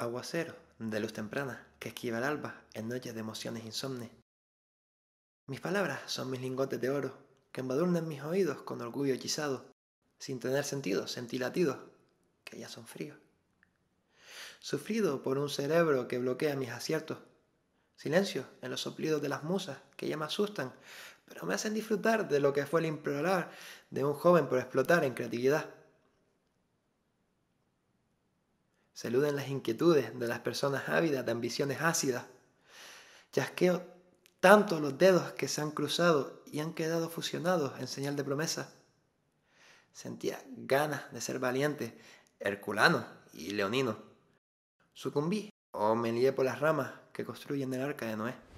aguacero de luz temprana que esquiva el alba en noches de emociones insomnes. Mis palabras son mis lingotes de oro que embadurnan mis oídos con orgullo hechizado, sin tener sentido, sentí latidos que ya son fríos. Sufrido por un cerebro que bloquea mis aciertos, silencio en los soplidos de las musas que ya me asustan, pero me hacen disfrutar de lo que fue el implorar de un joven por explotar en creatividad. Saluden las inquietudes de las personas ávidas de ambiciones ácidas. Chasqueo tanto los dedos que se han cruzado y han quedado fusionados en señal de promesa. Sentía ganas de ser valiente, herculano y leonino. Sucumbí o me lié por las ramas que construyen el arca de Noé.